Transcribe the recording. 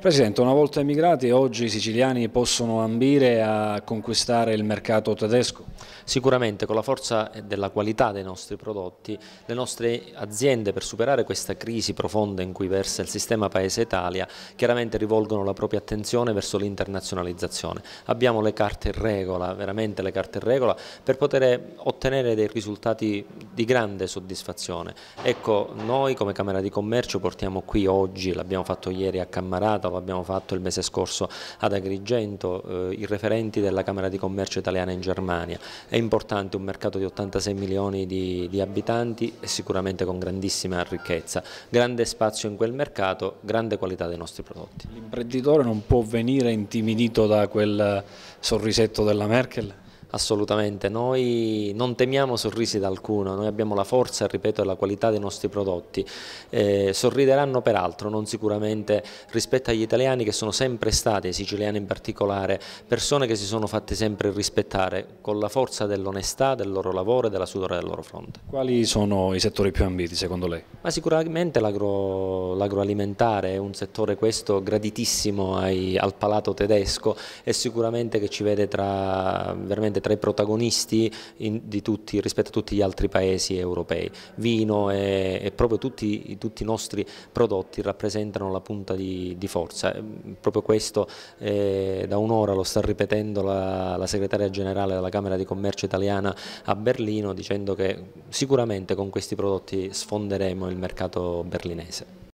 Presidente, una volta emigrati oggi i siciliani possono ambire a conquistare il mercato tedesco? Sicuramente con la forza della qualità dei nostri prodotti, le nostre aziende per superare questa crisi profonda in cui versa il sistema Paese Italia chiaramente rivolgono la propria attenzione verso l'internazionalizzazione. Abbiamo le carte in regola, veramente le carte in regola, per poter ottenere dei risultati di grande soddisfazione. Ecco, noi come Camera di Commercio portiamo qui oggi, l'abbiamo fatto ieri a Cammarata, lo abbiamo fatto il mese scorso ad Agrigento, eh, i referenti della Camera di Commercio italiana in Germania. È importante un mercato di 86 milioni di, di abitanti e sicuramente con grandissima ricchezza, grande spazio in quel mercato, grande qualità dei nostri prodotti. L'imprenditore non può venire intimidito da quel sorrisetto della Merkel? Assolutamente, noi non temiamo sorrisi da alcuno, noi abbiamo la forza, ripeto, e la qualità dei nostri prodotti. Eh, sorrideranno peraltro, non sicuramente rispetto agli italiani che sono sempre stati, i siciliani in particolare, persone che si sono fatte sempre rispettare con la forza dell'onestà, del loro lavoro e della sudore del loro fronte. Quali sono i settori più ambiti secondo lei? Ma sicuramente l'agroalimentare è un settore questo graditissimo ai, al palato tedesco e sicuramente che ci vede tra veramente anche tra i protagonisti in, tutti, rispetto a tutti gli altri paesi europei. Vino e, e proprio tutti, tutti, i nostri prodotti rappresentano la punta di, di forza. Ehm, proprio questo eh, da un'ora lo sta ripetendo la, la segretaria generale della Camera di Commercio italiana a Berlino dicendo che sicuramente con questi prodotti sfonderemo il mercato berlinese.